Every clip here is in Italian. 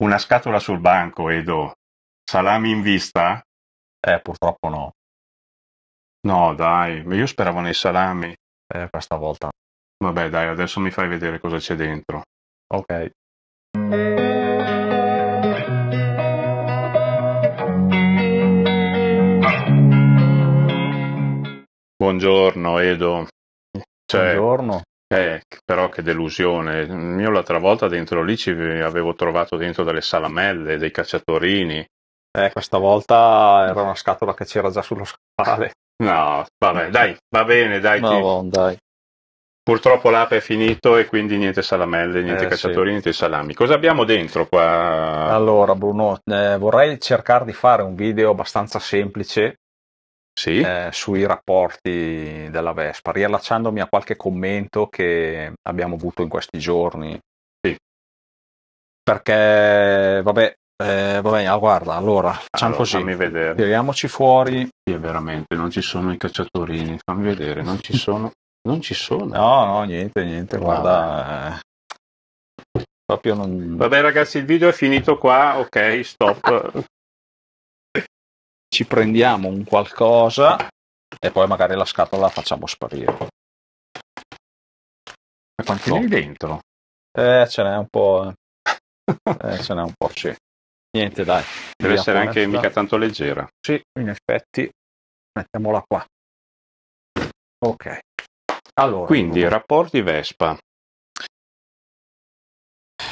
Una scatola sul banco, Edo. Salami in vista? Eh, purtroppo no. No, dai, ma io speravo nei salami. Eh, questa volta. Vabbè, dai, adesso mi fai vedere cosa c'è dentro. Ok. Buongiorno Edo. Cioè, Buongiorno. Eh, però che delusione. Io l'altra volta dentro lì ci avevo trovato dentro delle salamelle, dei cacciatorini. Eh, questa volta era una scatola che c'era già sullo scaffale. No, vabbè, dai, va bene, dai. No, bon, dai. Purtroppo l'ape è finito e quindi niente salamelle, niente eh, cacciatori, sì. niente salami. Cosa abbiamo dentro qua? Allora, Bruno, eh, vorrei cercare di fare un video abbastanza semplice sì. eh, sui rapporti della Vespa, riallacciandomi a qualche commento che abbiamo avuto in questi giorni. Sì. Perché, vabbè, eh, vabbè, ah, guarda, allora facciamo allora, così. Fammi vedere. Tiriamoci fuori. Sì, veramente, non ci sono i cacciatorini. Fammi vedere, non ci sono. Non ci sono. No, no, niente, niente. Guarda. Eh, proprio non... Vabbè, ragazzi, il video è finito qua. Ok, stop ci prendiamo un qualcosa e poi magari la scatola la facciamo sparire. Ma quanti lì dentro? Eh, ce n'è un po'. eh, ce n'è un po', sì. Niente, dai. Deve essere anche mica tanto leggera. Sì, in effetti. Mettiamola qua. Ok. Allora, Quindi, rapporti Vespa.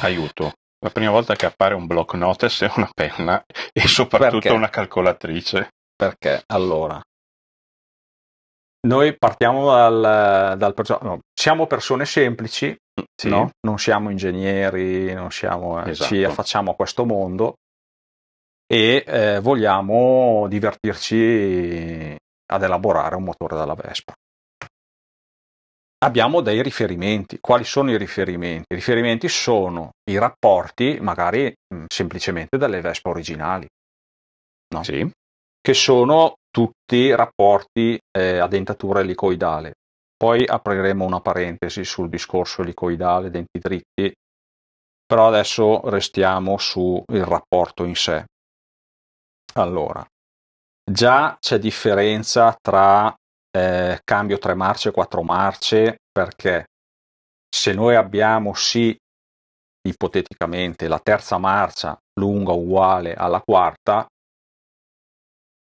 Aiuto. La prima volta che appare un block notice è una penna e soprattutto Perché? una calcolatrice. Perché? Allora, noi partiamo dal, dal no, siamo persone semplici, sì. no? non siamo ingegneri, non siamo, eh, esatto. ci affacciamo a questo mondo e eh, vogliamo divertirci ad elaborare un motore dalla Vespa abbiamo dei riferimenti. Quali sono i riferimenti? I riferimenti sono i rapporti, magari semplicemente delle Vespa originali, no? sì. che sono tutti rapporti eh, a dentatura elicoidale. Poi apriremo una parentesi sul discorso elicoidale, denti dritti, però adesso restiamo sul rapporto in sé. Allora, già c'è differenza tra eh, cambio tre marce, quattro marce, perché se noi abbiamo sì, ipoteticamente, la terza marcia lunga uguale alla quarta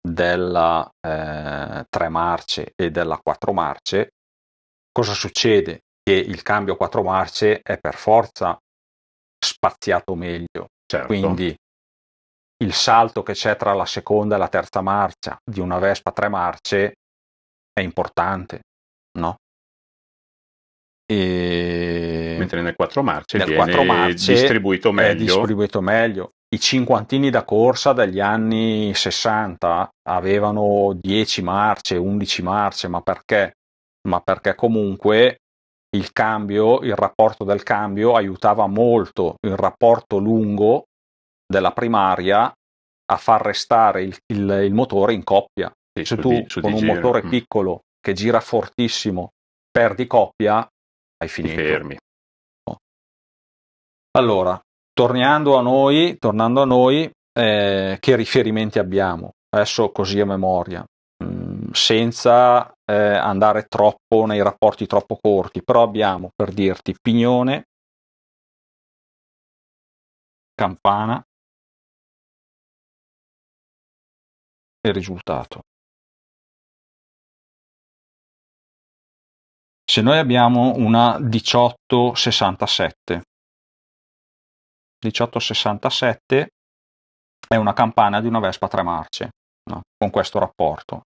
della eh, 3 marce e della quattro marce, cosa succede? Che il cambio quattro marce è per forza spaziato meglio. Certo. Quindi il salto che c'è tra la seconda e la terza marcia di una Vespa tre marce è importante, no? E... Mentre nel 4 marzo nel 4 marce distribuito meglio. distribuito meglio. I cinquantini da corsa dagli anni 60 avevano 10 marce, 11 marce, ma perché? Ma perché comunque il cambio, il rapporto del cambio aiutava molto il rapporto lungo della primaria a far restare il, il, il motore in coppia sì, se tu di, con un motore mm. piccolo che gira fortissimo perdi coppia, hai finito. Fermi. Allora, tornando a noi, tornando a noi eh, che riferimenti abbiamo? Adesso così a memoria, mm, senza eh, andare troppo nei rapporti troppo corti, però abbiamo, per dirti, Pignone, Campana, risultato. se noi abbiamo una 1867, 1867 è una campana di una Vespa tre marce, no? con questo rapporto.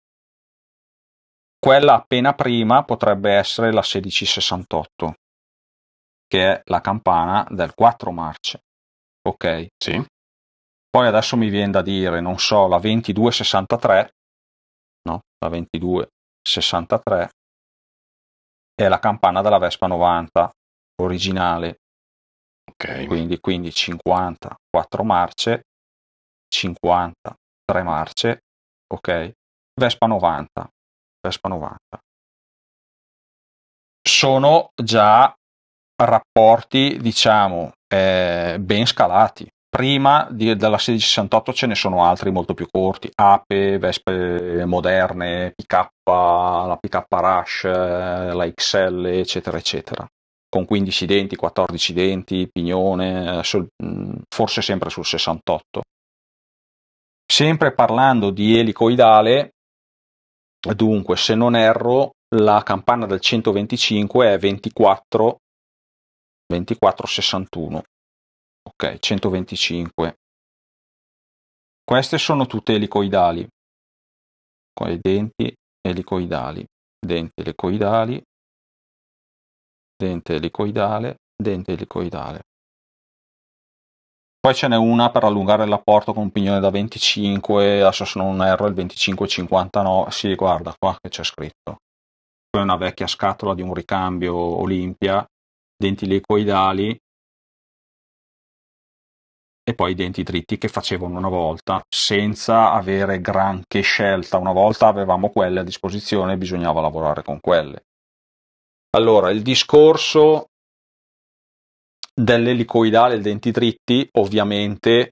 Quella appena prima potrebbe essere la 1668, che è la campana del 4 marce. Ok? Sì. Poi adesso mi viene da dire, non so, la 2263, no? La 2263 è la campana della Vespa 90 originale. Okay. Quindi, quindi 50, 4 marce, 50, 3 marce, ok? Vespa 90, Vespa 90. Sono già rapporti, diciamo, eh, ben scalati. Prima di, della 1668 ce ne sono altri molto più corti, ape, vespe moderne, PK, la PK Rush, eh, la XL, eccetera, eccetera. Con 15 denti, 14 denti, pignone, eh, sol, mm, forse sempre sul 68. Sempre parlando di elicoidale, dunque, se non erro, la campana del 125 è 24, 2461 Ok, 125. Queste sono tutte elicoidali. Con i denti elicoidali, denti elicoidali, dente elicoidale, dente elicoidale. Poi ce n'è una per allungare l'apporto con un pignone da 25, adesso se non erro il 2559, si sì, guarda qua che c'è scritto. Poi una vecchia scatola di un ricambio Olimpia, denti elicoidali, e poi i denti dritti che facevano una volta, senza avere granché scelta. Una volta avevamo quelle a disposizione e bisognava lavorare con quelle. Allora, il discorso dell'elicoidale e denti dritti, ovviamente,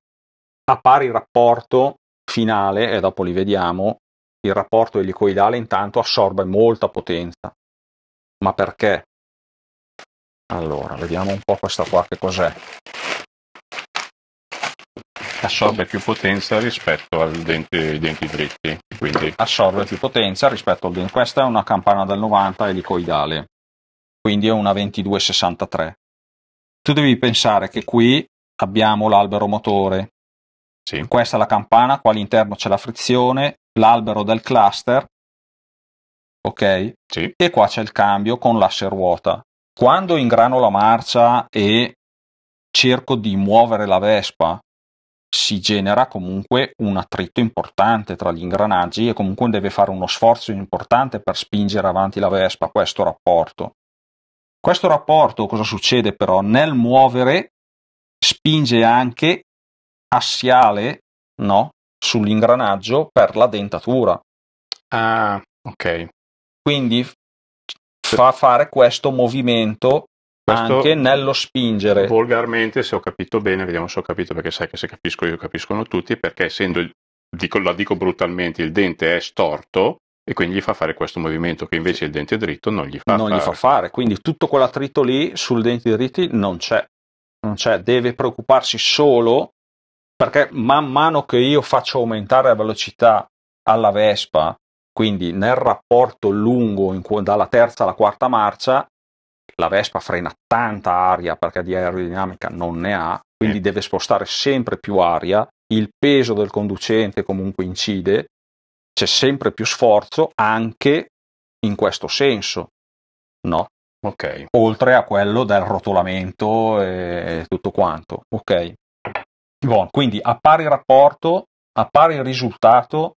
a pari rapporto finale, e dopo li vediamo, il rapporto elicoidale intanto assorbe molta potenza. Ma perché? Allora, vediamo un po' questa qua che cos'è assorbe più potenza rispetto al dente, ai denti dritti. Quindi. Assorbe più potenza rispetto al dente. Questa è una campana del 90 elicoidale, quindi è una 2263. Tu devi pensare che qui abbiamo l'albero motore. Sì. Questa è la campana, qua all'interno c'è la frizione, l'albero del cluster, ok? Sì. E qua c'è il cambio con l'asse ruota. Quando ingrano la marcia e cerco di muovere la Vespa si genera comunque un attrito importante tra gli ingranaggi e comunque deve fare uno sforzo importante per spingere avanti la Vespa, questo rapporto. Questo rapporto cosa succede però? Nel muovere spinge anche assiale no? sull'ingranaggio per la dentatura. Ah, ok. Quindi fa fare questo movimento questo anche nello spingere. Volgarmente, se ho capito bene, vediamo se ho capito, perché sai che se capisco io capiscono tutti, perché essendo, il, dico, la dico brutalmente, il dente è storto e quindi gli fa fare questo movimento che invece il dente dritto non gli fa non fare. Non gli fa fare, quindi tutto quell'attrito lì sul dente dritti non c'è. Non c'è, deve preoccuparsi solo perché man mano che io faccio aumentare la velocità alla Vespa, quindi nel rapporto lungo in, dalla terza alla quarta marcia, la Vespa frena tanta aria perché di aerodinamica non ne ha, quindi mm. deve spostare sempre più aria, il peso del conducente comunque incide, c'è sempre più sforzo anche in questo senso, no? Okay. Oltre a quello del rotolamento e tutto quanto, ok? Bon, quindi a pari rapporto, a pari risultato,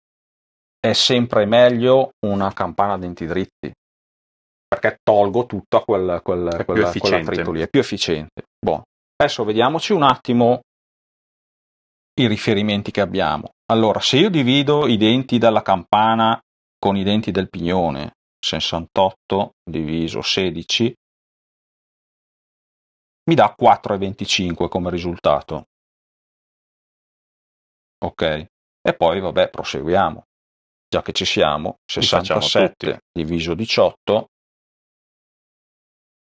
è sempre meglio una campana a denti dritti perché tolgo tutto a quel, quel, quel, quella, quella tritolia, è più efficiente. Buono. Adesso vediamoci un attimo i riferimenti che abbiamo. Allora, se io divido i denti dalla campana con i denti del pignone, 68 diviso 16, mi dà 4,25 come risultato. Ok, e poi vabbè, proseguiamo. Già che ci siamo, 67 diviso 18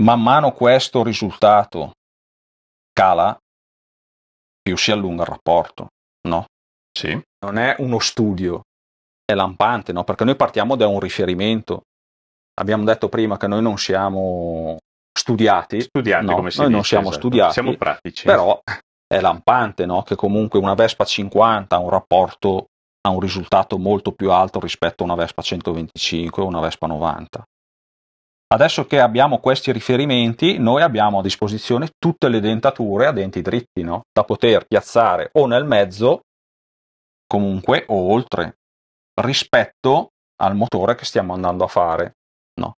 Man mano questo risultato cala, più si allunga il rapporto, no? Sì. Non è uno studio, è lampante, no? Perché noi partiamo da un riferimento. Abbiamo detto prima che noi non siamo studiati. Studiati, no, come si noi dice, non siamo esatto. studiati. Siamo pratici. Però è lampante, no? Che comunque una Vespa 50 ha un rapporto, ha un risultato molto più alto rispetto a una Vespa 125 o una Vespa 90. Adesso che abbiamo questi riferimenti, noi abbiamo a disposizione tutte le dentature a denti dritti, no? da poter piazzare o nel mezzo, comunque, o oltre, rispetto al motore che stiamo andando a fare. No?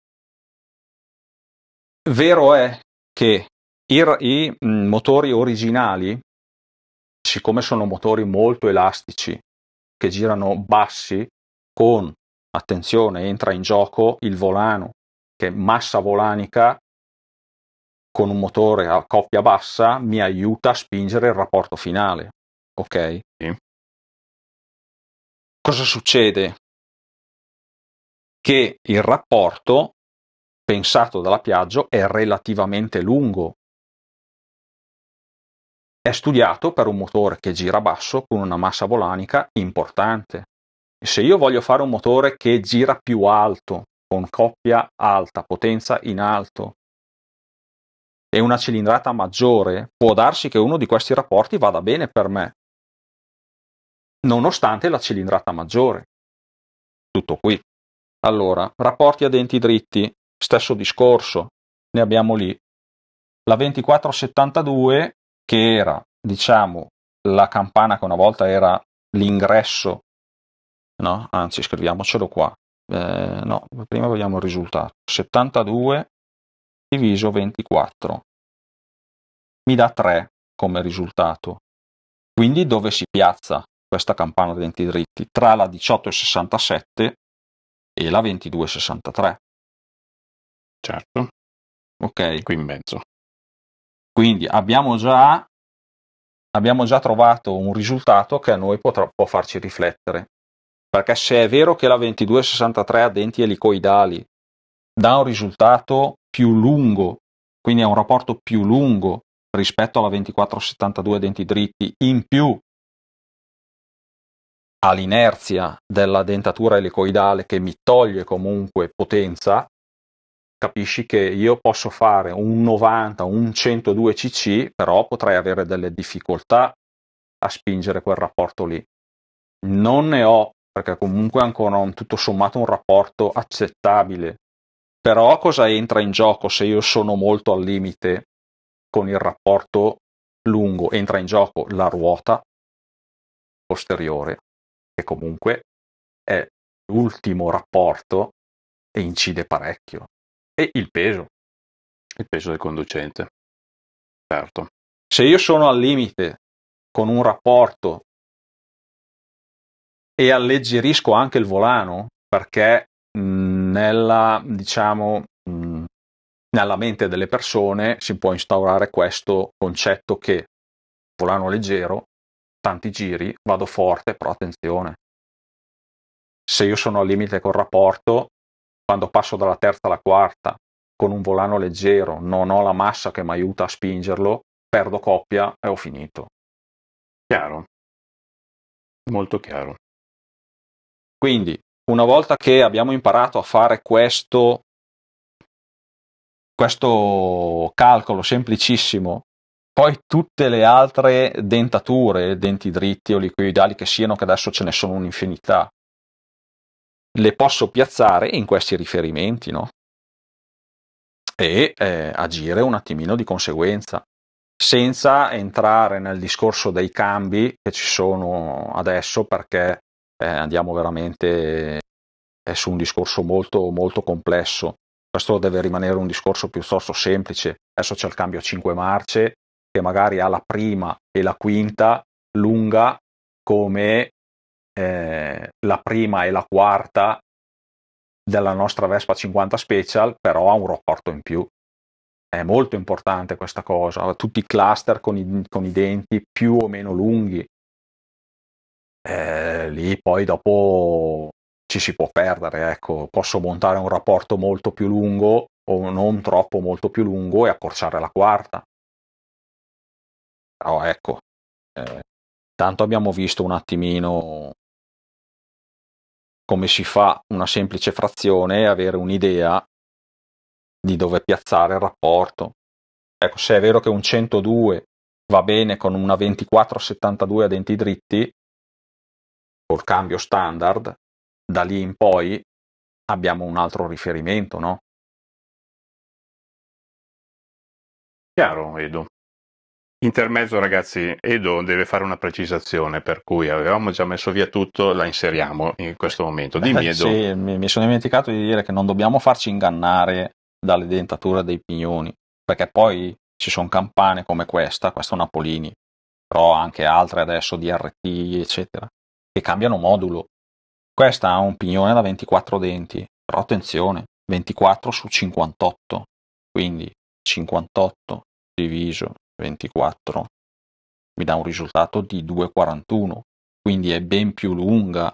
Vero è che i, i mm, motori originali, siccome sono motori molto elastici, che girano bassi, con, attenzione, entra in gioco il volano che massa volanica con un motore a coppia bassa mi aiuta a spingere il rapporto finale. Ok? Sì. Cosa succede? Che il rapporto pensato dalla Piaggio è relativamente lungo. È studiato per un motore che gira basso con una massa volanica importante. Se io voglio fare un motore che gira più alto, con coppia alta potenza in alto e una cilindrata maggiore, può darsi che uno di questi rapporti vada bene per me, nonostante la cilindrata maggiore. Tutto qui. Allora, rapporti a denti dritti, stesso discorso, ne abbiamo lì. La 2472, che era, diciamo, la campana che una volta era l'ingresso, no? anzi scriviamocelo qua, eh, no, prima vogliamo il risultato, 72 diviso 24 mi dà 3 come risultato. Quindi dove si piazza questa campana dei denti dritti? Tra la 1867 e la 2263. Certo. Ok. Qui in mezzo. Quindi abbiamo già, abbiamo già trovato un risultato che a noi potrà, può farci riflettere perché se è vero che la 2263 ha denti elicoidali, dà un risultato più lungo, quindi ha un rapporto più lungo rispetto alla 2472 a denti dritti, in più all'inerzia della dentatura elicoidale che mi toglie comunque potenza, capisci che io posso fare un 90, un 102 cc, però potrei avere delle difficoltà a spingere quel rapporto lì. Non ne ho perché comunque è ancora un, tutto sommato un rapporto accettabile. Però cosa entra in gioco se io sono molto al limite con il rapporto lungo? Entra in gioco la ruota posteriore, che comunque è l'ultimo rapporto e incide parecchio. E il peso. Il peso del conducente. Certo. Se io sono al limite con un rapporto e alleggerisco anche il volano perché mm, nella, diciamo, mm, nella mente delle persone si può instaurare questo concetto che volano leggero, tanti giri, vado forte, però attenzione. Se io sono al limite col rapporto, quando passo dalla terza alla quarta con un volano leggero, non ho la massa che mi aiuta a spingerlo, perdo coppia e ho finito. Chiaro. Molto chiaro. Quindi, una volta che abbiamo imparato a fare questo, questo calcolo semplicissimo, poi tutte le altre dentature, denti dritti o liquidali che siano, che adesso ce ne sono un'infinità, le posso piazzare in questi riferimenti, no? E eh, agire un attimino di conseguenza, senza entrare nel discorso dei cambi che ci sono adesso, perché eh, andiamo veramente su un discorso molto, molto complesso. Questo deve rimanere un discorso piuttosto semplice. Adesso c'è il cambio a 5 marce, che magari ha la prima e la quinta lunga come eh, la prima e la quarta della nostra Vespa 50 Special, però ha un rapporto in più. È molto importante questa cosa. Tutti i cluster con i, con i denti più o meno lunghi, eh, lì poi dopo ci si può perdere, ecco, posso montare un rapporto molto più lungo o non troppo molto più lungo e accorciare la quarta. Però ecco, eh, tanto abbiamo visto un attimino come si fa una semplice frazione e avere un'idea di dove piazzare il rapporto. Ecco, se è vero che un 102 va bene con una 24-72 a denti dritti, col cambio standard, da lì in poi abbiamo un altro riferimento, no? Chiaro, Edo. Intermezzo ragazzi, Edo deve fare una precisazione, per cui avevamo già messo via tutto, la inseriamo in questo momento. Dimmi Edo. sì, mi sono dimenticato di dire che non dobbiamo farci ingannare dalle dentature dei pignoni, perché poi ci sono campane come questa, questa è una Polini, però anche altre adesso di RT, eccetera, e cambiano modulo. Questa ha un pignone da 24 denti, però attenzione, 24 su 58, quindi 58 diviso 24 mi dà un risultato di 2,41, quindi è ben più lunga,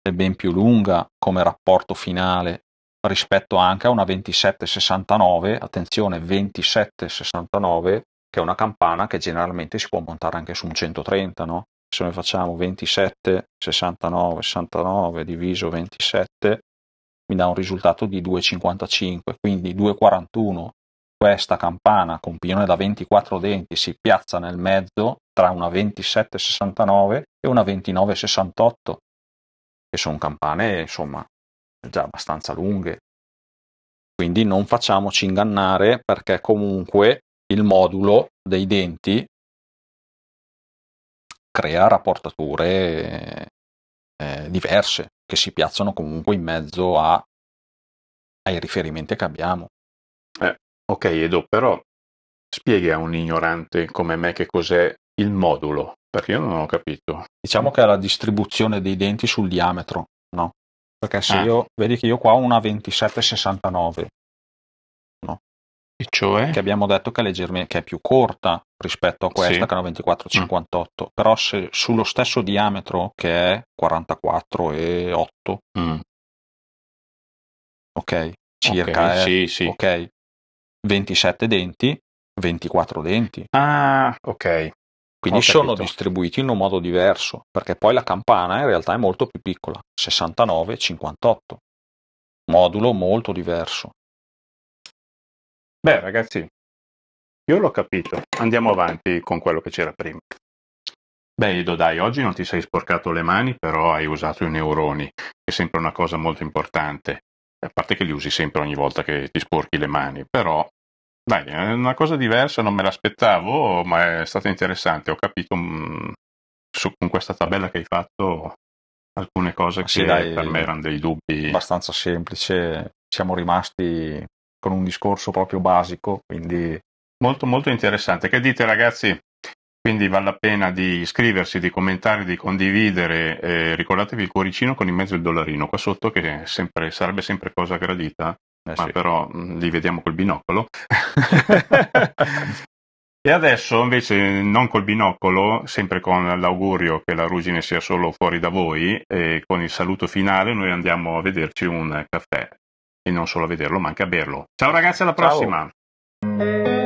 è ben più lunga come rapporto finale rispetto anche a una 2769, attenzione 2769 che è una campana che generalmente si può montare anche su un 130, no? se noi facciamo 27, 69, 69 diviso 27 mi dà un risultato di 2,55, quindi 2,41. Questa campana con pione da 24 denti si piazza nel mezzo tra una 27,69 e una 29,68, che sono campane insomma già abbastanza lunghe. Quindi non facciamoci ingannare perché comunque il modulo dei denti crea rapportature eh, eh, diverse che si piazzano comunque in mezzo a, ai riferimenti che abbiamo. Eh, ok Edo, però spieghi a un ignorante come me che cos'è il modulo, perché io non ho capito. Diciamo che è la distribuzione dei denti sul diametro, no? Perché se ah. io, vedi che io qua ho una 2769, e cioè? Che abbiamo detto che è, leggermente, che è più corta rispetto a questa, sì. che è una 24-58, mm. però se sullo stesso diametro, che è 44,8, mm. ok, circa, okay, è, eh. sì, sì. ok, 27 denti, 24 denti. Ah, ok. Quindi sono distribuiti in un modo diverso, perché poi la campana in realtà è molto più piccola, 69-58, modulo molto diverso. Beh, ragazzi, io l'ho capito. Andiamo avanti con quello che c'era prima. Beh, Ido, dai, oggi non ti sei sporcato le mani, però hai usato i neuroni, che è sempre una cosa molto importante. A parte che li usi sempre ogni volta che ti sporchi le mani, però dai, è una cosa diversa, non me l'aspettavo, ma è stata interessante. Ho capito mh, mm, su, con questa tabella che hai fatto alcune cose sì, che dai, per me erano dei dubbi. Abbastanza semplice, siamo rimasti con un discorso proprio basico, quindi molto molto interessante. Che dite ragazzi? Quindi vale la pena di iscriversi, di commentare, di condividere, eh, ricordatevi il cuoricino con in mezzo il dollarino qua sotto che sempre, sarebbe sempre cosa gradita, eh ma sì. però mm, li vediamo col binocolo. E adesso invece non col binocolo, sempre con l'augurio che la ruggine sia solo fuori da voi e con il saluto finale noi andiamo a vederci un caffè e non solo a vederlo, ma anche a berlo. Ciao ragazzi, alla prossima! Ciao.